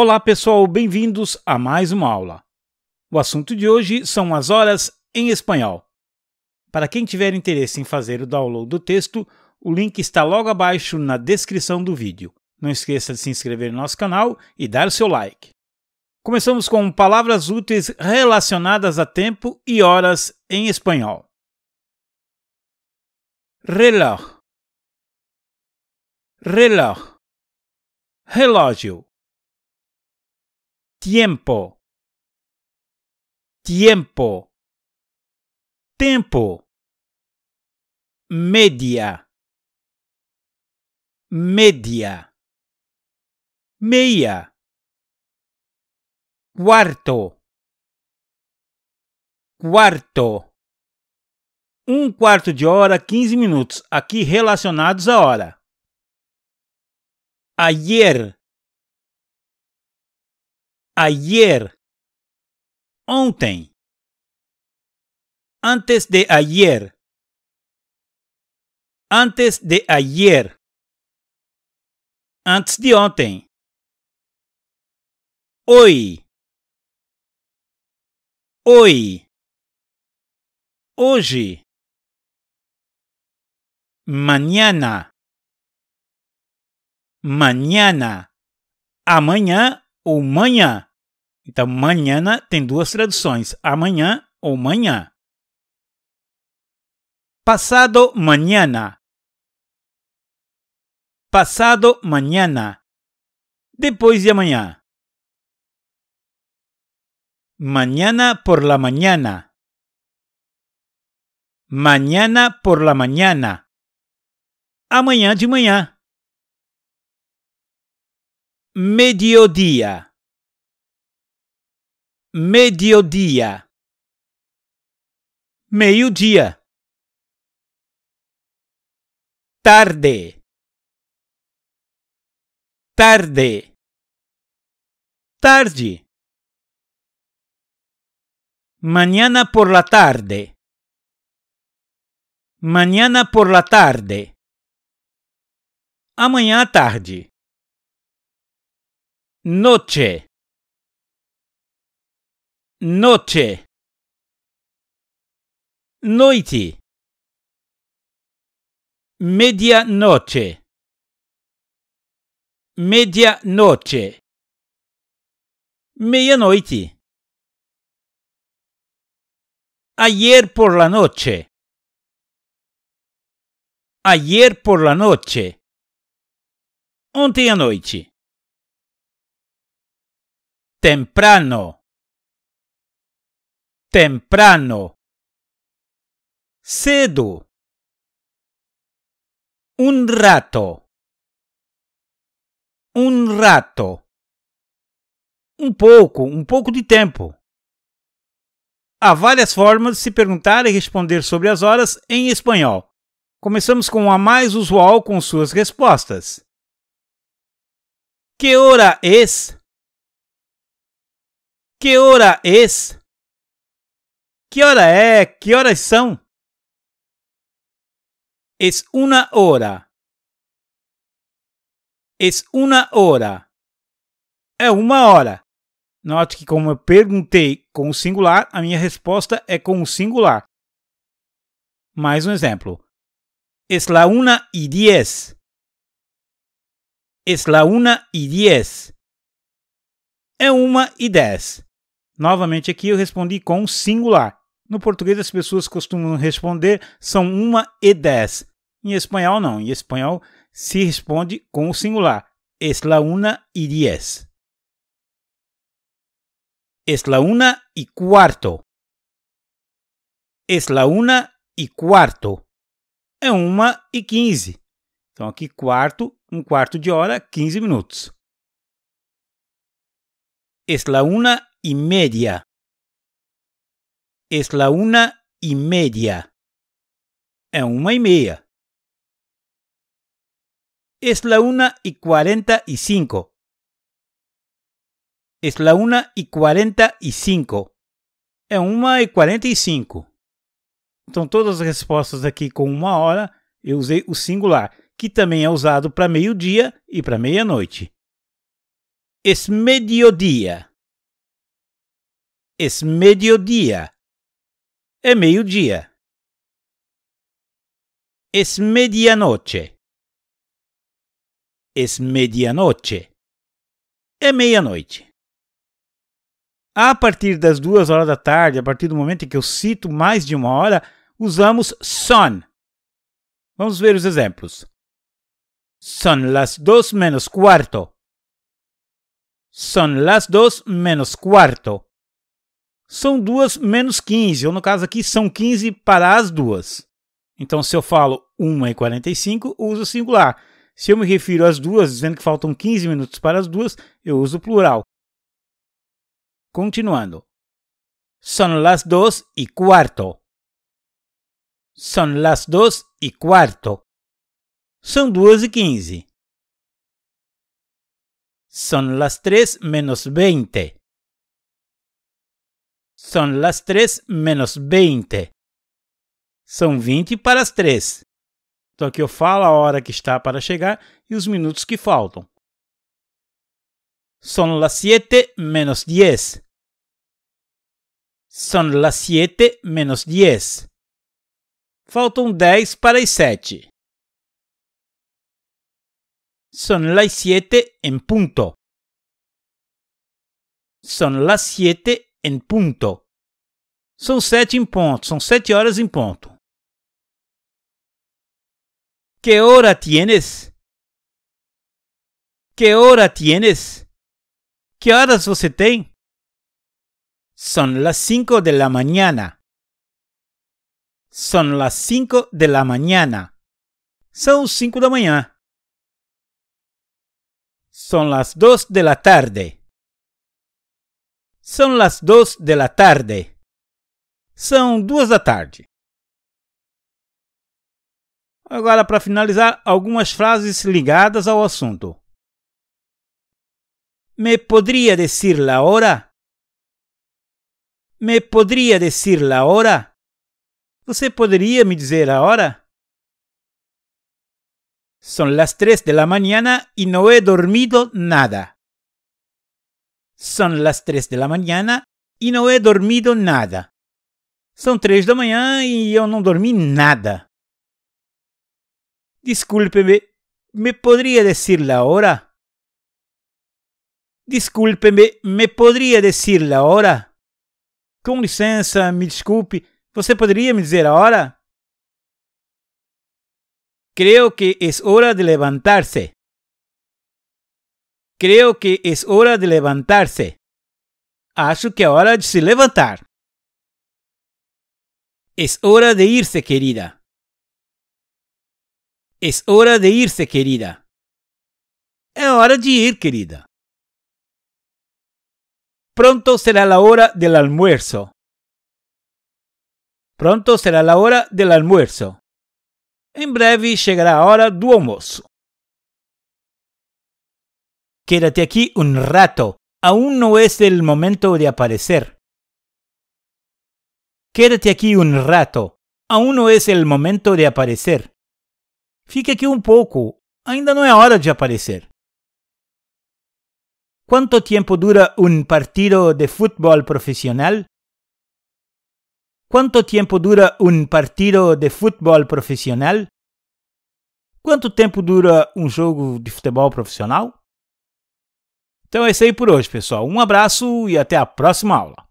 Olá pessoal, bem-vindos a mais uma aula. O assunto de hoje são as horas em espanhol. Para quem tiver interesse em fazer o download do texto, o link está logo abaixo na descrição do vídeo. Não esqueça de se inscrever no nosso canal e dar o seu like. Começamos com palavras úteis relacionadas a tempo e horas em espanhol. Reloj. Reloj. Relógio tiempo, tiempo, tempo, media, media, meia, quarto, quarto, um quarto de hora, quinze minutos, aqui relacionados à hora. Ayer, ayer, ontem, antes de ayer, antes de ayer, antes de ontem, hoy, hoy, hoje, mañana, mañana, amanhã ou manhã. Então, manhã tem duas traduções: amanhã ou manhã. Passado manhã. Passado manhã. Depois de amanhã. Mañana por la mañana. Mañana por la mañana. Amanhã de manhã. Mediodía. mediodía. Mediodía. Tarde. Tarde. Tarde. Mañana por la tarde. Mañana por la tarde. Amanhã tarde. Noche. Noche. Media Medianoche. Medianoche. noiti. Ayer por la noche. Ayer por la noche. Ontem à noite. Temprano. temprano, cedo, un rato, un rato, um pouco, um pouco de tempo. Há várias formas de se perguntar e responder sobre as horas em espanhol. Começamos com a mais usual com suas respostas. Que hora es? Que hora es? Que hora é? Que horas são? Es una hora. Es una hora. É uma hora. Note que como eu perguntei com o singular, a minha resposta é com o singular. Mais um exemplo. Es la una y diez. Es la una y diez. É uma e dez. Novamente aqui eu respondi com o singular. No português, as pessoas costumam responder são uma e dez. Em espanhol, não. Em espanhol, se responde com o singular. Es la una y diez. Es la una y cuarto. Es la una e quarto. É uma e quinze. Então, aqui, quarto, um quarto de hora, quinze minutos. Es la una y media. É la una e media. É uma e meia. É la una e quarenta e cinco. É la una e quarenta e cinco. É uma e quarenta e cinco. Então todas as respostas aqui com uma hora eu usei o singular, que também é usado para meio-dia e para meia-noite. Es mediodía. Es mediodía. É meio-dia. Es medianoche. Es medianoche. É meia-noite. A partir das duas horas da tarde, a partir do momento em que eu cito mais de uma hora, usamos son. Vamos ver os exemplos. Son las dos menos cuarto. Son las dos menos cuarto são duas menos 15, ou no caso aqui são 15 para as duas. Então, se eu falo 1 e 45, uso singular. Se eu me refiro às duas, dizendo que faltam 15 minutos para as duas, eu uso plural. Continuando. Son las dos y cuarto. Son las dos y cuarto. São duas e quinze. São las três menos vinte são las três menos veinte. São vinte para as três. então eu falo a hora que está para chegar e os minutos que faltam. são las sete menos diez. são las sete menos diez. Faltam dez para as sete. Son las siete en punto. Son las siete En em punto. Son sete en em punto. Son sete horas en em punto. ¿Qué hora tienes? ¿Qué hora tienes? ¿Qué horas você tem? Son las cinco de la mañana. Son las cinco de la mañana. Son cinco la mañana. Son las dos de la tarde. São las dos de la tarde. São duas da tarde. Agora, para finalizar, algumas frases ligadas ao assunto. Me poderia dizer la hora? Me poderia dizer la hora? Você poderia me dizer a hora? São las três de la mañana e não he dormido nada. São las três da manhã e não he dormido nada. São três da manhã e eu não dormi nada. Disculpe-me, me poderia dizer la hora? Disculpe-me, me poderia dizer la hora? Com licença, me desculpe, você poderia me dizer a hora? Creo que es hora de levantarse. Creo que es hora de levantarse. Acho que es hora de se levantar. Es hora de irse, querida. Es hora de irse, querida. Es hora de ir, querida. Pronto será la hora del almuerzo. Pronto será la hora del almuerzo. En breve llegará la hora del almuerzo. Quédate aquí un rato, aún no es el momento de aparecer. Quédate aquí un rato, aún no es el momento de aparecer. Fique aquí un poco. ainda no es hora de aparecer. ¿Cuánto tiempo dura un partido de fútbol profesional? ¿Cuánto tiempo dura un partido de fútbol profesional? ¿Cuánto tiempo dura un juego de fútbol profesional? Então é isso aí por hoje, pessoal. Um abraço e até a próxima aula.